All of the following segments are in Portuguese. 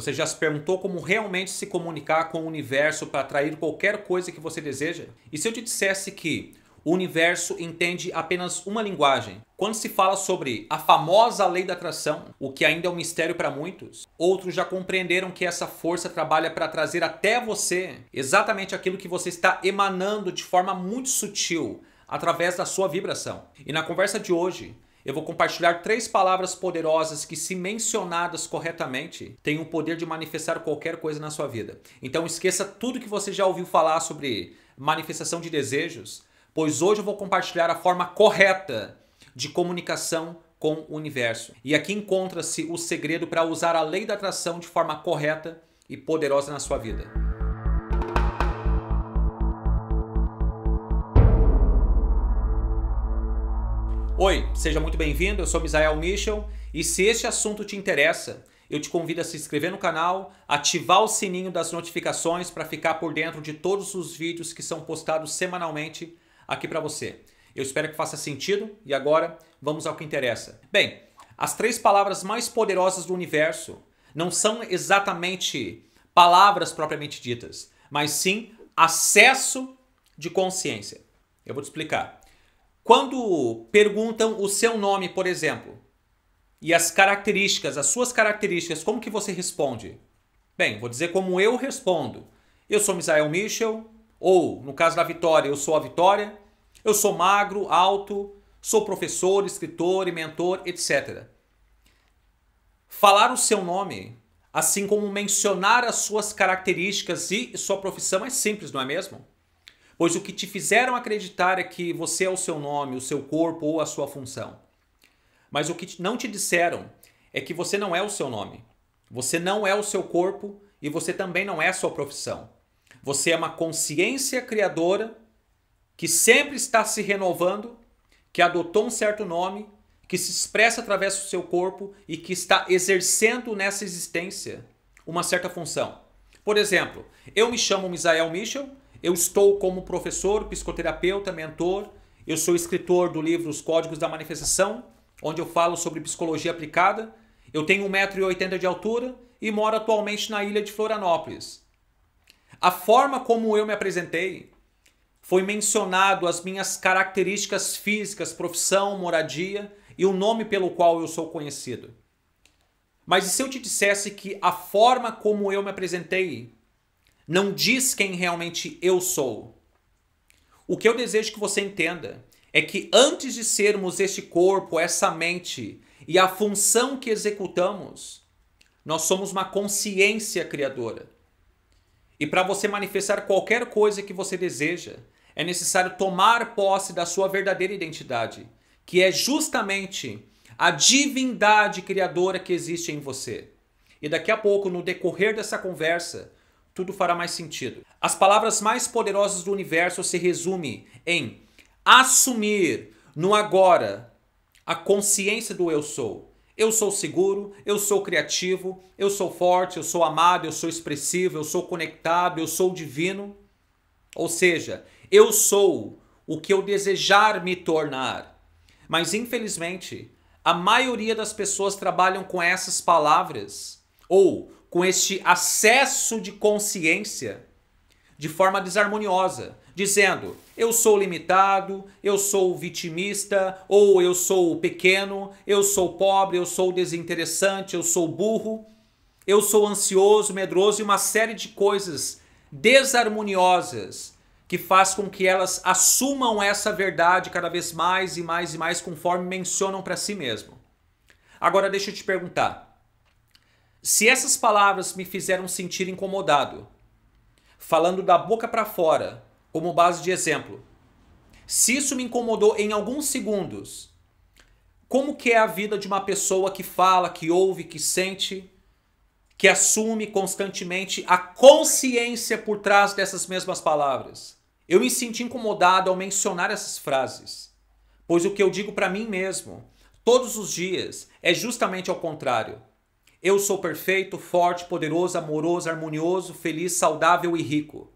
Você já se perguntou como realmente se comunicar com o universo para atrair qualquer coisa que você deseja? E se eu te dissesse que o universo entende apenas uma linguagem. Quando se fala sobre a famosa lei da atração, o que ainda é um mistério para muitos, outros já compreenderam que essa força trabalha para trazer até você exatamente aquilo que você está emanando de forma muito sutil através da sua vibração. E na conversa de hoje, eu vou compartilhar três palavras poderosas que, se mencionadas corretamente, têm o poder de manifestar qualquer coisa na sua vida. Então esqueça tudo que você já ouviu falar sobre manifestação de desejos, pois hoje eu vou compartilhar a forma correta de comunicação com o universo. E aqui encontra-se o segredo para usar a lei da atração de forma correta e poderosa na sua vida. Oi, seja muito bem-vindo. Eu sou Misael Michel e se este assunto te interessa, eu te convido a se inscrever no canal, ativar o sininho das notificações para ficar por dentro de todos os vídeos que são postados semanalmente aqui para você. Eu espero que faça sentido e agora vamos ao que interessa. Bem, as três palavras mais poderosas do universo não são exatamente palavras propriamente ditas, mas sim acesso de consciência. Eu vou te explicar. Quando perguntam o seu nome, por exemplo, e as características, as suas características, como que você responde? Bem, vou dizer como eu respondo. Eu sou Misael Michel, ou no caso da Vitória, eu sou a Vitória. Eu sou magro, alto, sou professor, escritor e mentor, etc. Falar o seu nome, assim como mencionar as suas características e sua profissão é simples, não é mesmo? pois o que te fizeram acreditar é que você é o seu nome, o seu corpo ou a sua função. Mas o que não te disseram é que você não é o seu nome, você não é o seu corpo e você também não é a sua profissão. Você é uma consciência criadora que sempre está se renovando, que adotou um certo nome, que se expressa através do seu corpo e que está exercendo nessa existência uma certa função. Por exemplo, eu me chamo Misael Michel eu estou como professor, psicoterapeuta, mentor. Eu sou escritor do livro Os Códigos da Manifestação, onde eu falo sobre psicologia aplicada. Eu tenho 1,80m de altura e moro atualmente na ilha de Florianópolis. A forma como eu me apresentei foi mencionado as minhas características físicas, profissão, moradia e o nome pelo qual eu sou conhecido. Mas e se eu te dissesse que a forma como eu me apresentei não diz quem realmente eu sou. O que eu desejo que você entenda é que antes de sermos este corpo, essa mente e a função que executamos, nós somos uma consciência criadora. E para você manifestar qualquer coisa que você deseja, é necessário tomar posse da sua verdadeira identidade, que é justamente a divindade criadora que existe em você. E daqui a pouco, no decorrer dessa conversa, tudo fará mais sentido. As palavras mais poderosas do universo se resumem em assumir no agora a consciência do eu sou. Eu sou seguro, eu sou criativo, eu sou forte, eu sou amado, eu sou expressivo, eu sou conectado, eu sou divino. Ou seja, eu sou o que eu desejar me tornar. Mas infelizmente, a maioria das pessoas trabalham com essas palavras ou com este acesso de consciência de forma desarmoniosa, dizendo: eu sou limitado, eu sou vitimista, ou eu sou pequeno, eu sou pobre, eu sou desinteressante, eu sou burro, eu sou ansioso, medroso e uma série de coisas desarmoniosas que faz com que elas assumam essa verdade cada vez mais e mais e mais conforme mencionam para si mesmo. Agora deixa eu te perguntar, se essas palavras me fizeram sentir incomodado, falando da boca para fora, como base de exemplo, se isso me incomodou em alguns segundos, como que é a vida de uma pessoa que fala, que ouve, que sente, que assume constantemente a consciência por trás dessas mesmas palavras? Eu me senti incomodado ao mencionar essas frases, pois o que eu digo para mim mesmo, todos os dias, é justamente ao contrário. Eu sou perfeito, forte, poderoso, amoroso, harmonioso, feliz, saudável e rico.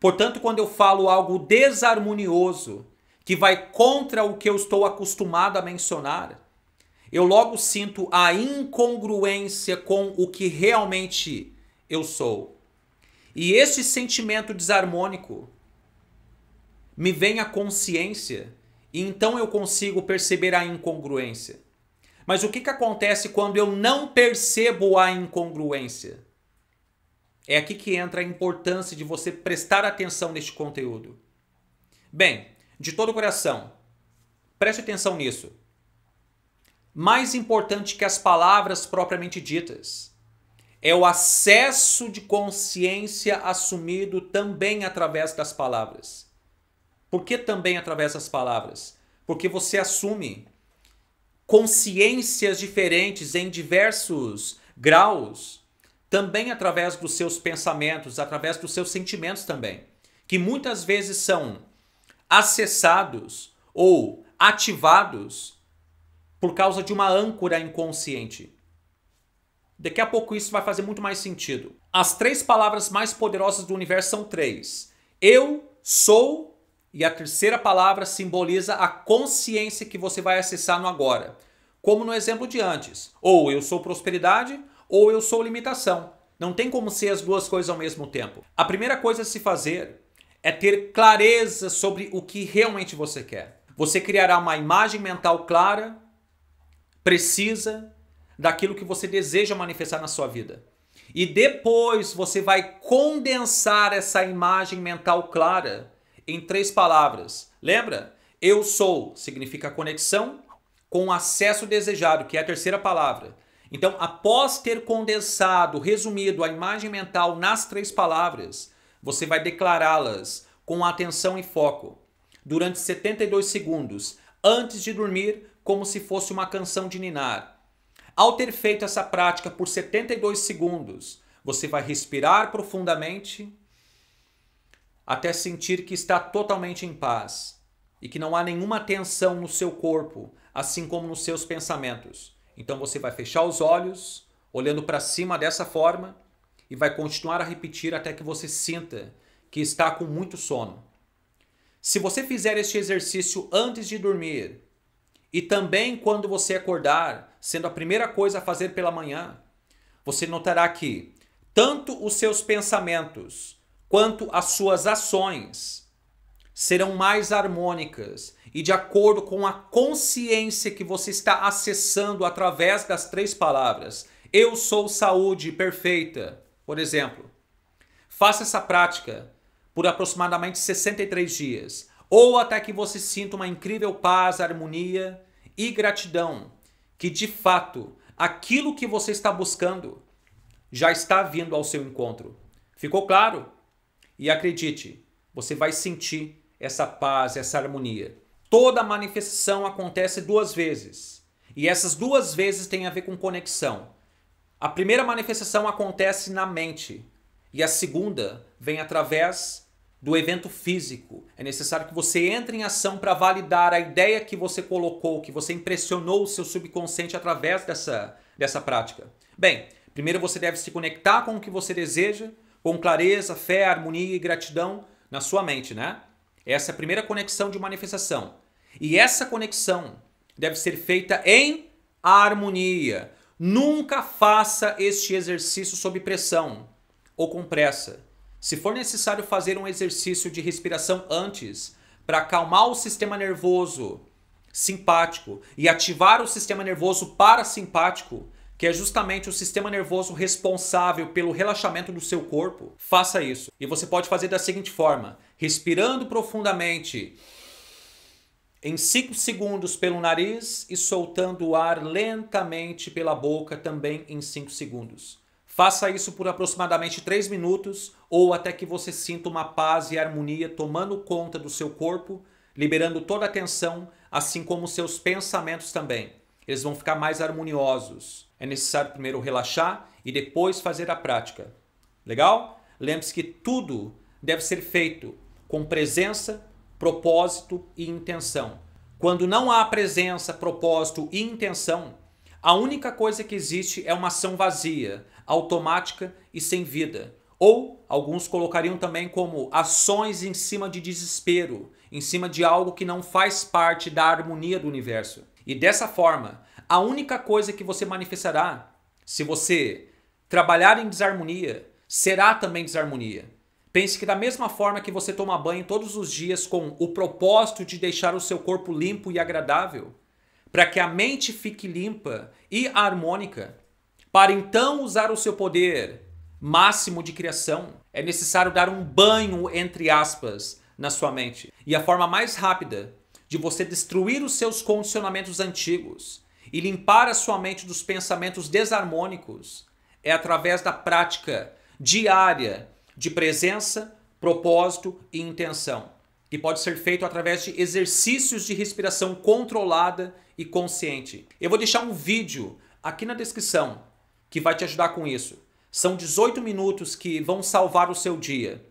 Portanto, quando eu falo algo desarmonioso, que vai contra o que eu estou acostumado a mencionar, eu logo sinto a incongruência com o que realmente eu sou. E esse sentimento desarmônico me vem à consciência e então eu consigo perceber a incongruência. Mas o que, que acontece quando eu não percebo a incongruência? É aqui que entra a importância de você prestar atenção neste conteúdo. Bem, de todo o coração, preste atenção nisso. Mais importante que as palavras propriamente ditas é o acesso de consciência assumido também através das palavras. Por que também através das palavras? Porque você assume consciências diferentes em diversos graus, também através dos seus pensamentos, através dos seus sentimentos também, que muitas vezes são acessados ou ativados por causa de uma âncora inconsciente. Daqui a pouco isso vai fazer muito mais sentido. As três palavras mais poderosas do universo são três: eu sou e a terceira palavra simboliza a consciência que você vai acessar no agora. Como no exemplo de antes. Ou eu sou prosperidade, ou eu sou limitação. Não tem como ser as duas coisas ao mesmo tempo. A primeira coisa a se fazer é ter clareza sobre o que realmente você quer. Você criará uma imagem mental clara, precisa, daquilo que você deseja manifestar na sua vida. E depois você vai condensar essa imagem mental clara em três palavras. Lembra? Eu sou significa conexão com o acesso desejado, que é a terceira palavra. Então, após ter condensado, resumido a imagem mental nas três palavras, você vai declará-las com atenção e foco durante 72 segundos antes de dormir, como se fosse uma canção de ninar. Ao ter feito essa prática por 72 segundos, você vai respirar profundamente até sentir que está totalmente em paz e que não há nenhuma tensão no seu corpo, assim como nos seus pensamentos. Então você vai fechar os olhos, olhando para cima dessa forma e vai continuar a repetir até que você sinta que está com muito sono. Se você fizer este exercício antes de dormir e também quando você acordar, sendo a primeira coisa a fazer pela manhã, você notará que tanto os seus pensamentos quanto às suas ações serão mais harmônicas e de acordo com a consciência que você está acessando através das três palavras. Eu sou saúde perfeita, por exemplo. Faça essa prática por aproximadamente 63 dias, ou até que você sinta uma incrível paz, harmonia e gratidão, que de fato aquilo que você está buscando já está vindo ao seu encontro. Ficou claro? E acredite, você vai sentir essa paz, essa harmonia. Toda manifestação acontece duas vezes. E essas duas vezes têm a ver com conexão. A primeira manifestação acontece na mente. E a segunda vem através do evento físico. É necessário que você entre em ação para validar a ideia que você colocou, que você impressionou o seu subconsciente através dessa, dessa prática. Bem, primeiro você deve se conectar com o que você deseja, com clareza, fé, harmonia e gratidão na sua mente, né? Essa é a primeira conexão de manifestação. E essa conexão deve ser feita em harmonia. Nunca faça este exercício sob pressão ou com pressa. Se for necessário fazer um exercício de respiração antes para acalmar o sistema nervoso simpático e ativar o sistema nervoso parasimpático, que é justamente o sistema nervoso responsável pelo relaxamento do seu corpo, faça isso. E você pode fazer da seguinte forma: respirando profundamente em 5 segundos pelo nariz e soltando o ar lentamente pela boca também em 5 segundos. Faça isso por aproximadamente 3 minutos ou até que você sinta uma paz e harmonia tomando conta do seu corpo, liberando toda a tensão, assim como seus pensamentos também eles vão ficar mais harmoniosos. É necessário primeiro relaxar e depois fazer a prática. Legal? Lembre-se que tudo deve ser feito com presença, propósito e intenção. Quando não há presença, propósito e intenção, a única coisa que existe é uma ação vazia, automática e sem vida. Ou alguns colocariam também como ações em cima de desespero, em cima de algo que não faz parte da harmonia do universo. E dessa forma, a única coisa que você manifestará, se você trabalhar em desarmonia, será também desarmonia. Pense que da mesma forma que você toma banho todos os dias com o propósito de deixar o seu corpo limpo e agradável, para que a mente fique limpa e harmônica, para então usar o seu poder máximo de criação, é necessário dar um banho entre aspas na sua mente. E a forma mais rápida de você destruir os seus condicionamentos antigos e limpar a sua mente dos pensamentos desarmônicos é através da prática diária de presença, propósito e intenção, que pode ser feito através de exercícios de respiração controlada e consciente. Eu vou deixar um vídeo aqui na descrição que vai te ajudar com isso. São 18 minutos que vão salvar o seu dia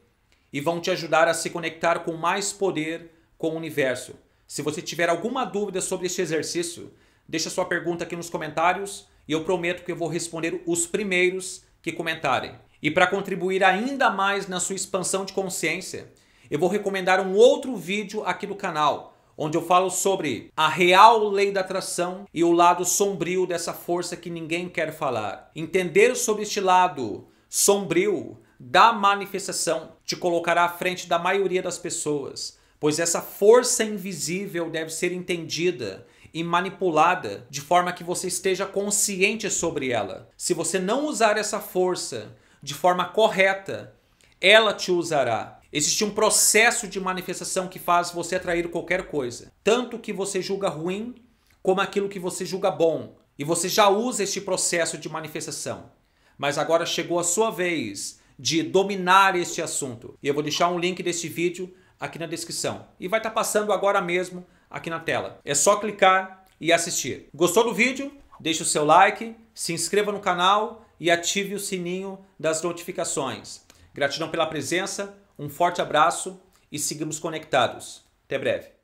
e vão te ajudar a se conectar com mais poder com o universo. Se você tiver alguma dúvida sobre este exercício, deixa sua pergunta aqui nos comentários e eu prometo que eu vou responder os primeiros que comentarem. E para contribuir ainda mais na sua expansão de consciência, eu vou recomendar um outro vídeo aqui do canal, onde eu falo sobre a real lei da atração e o lado sombrio dessa força que ninguém quer falar. Entender sobre este lado sombrio da manifestação te colocará à frente da maioria das pessoas pois essa força invisível deve ser entendida e manipulada de forma que você esteja consciente sobre ela. Se você não usar essa força de forma correta, ela te usará. Existe um processo de manifestação que faz você atrair qualquer coisa, tanto que você julga ruim como aquilo que você julga bom. E você já usa este processo de manifestação. Mas agora chegou a sua vez de dominar este assunto. E eu vou deixar um link deste vídeo aqui na descrição. E vai estar tá passando agora mesmo aqui na tela. É só clicar e assistir. Gostou do vídeo? Deixe o seu like, se inscreva no canal e ative o sininho das notificações. Gratidão pela presença, um forte abraço e sigamos conectados. Até breve.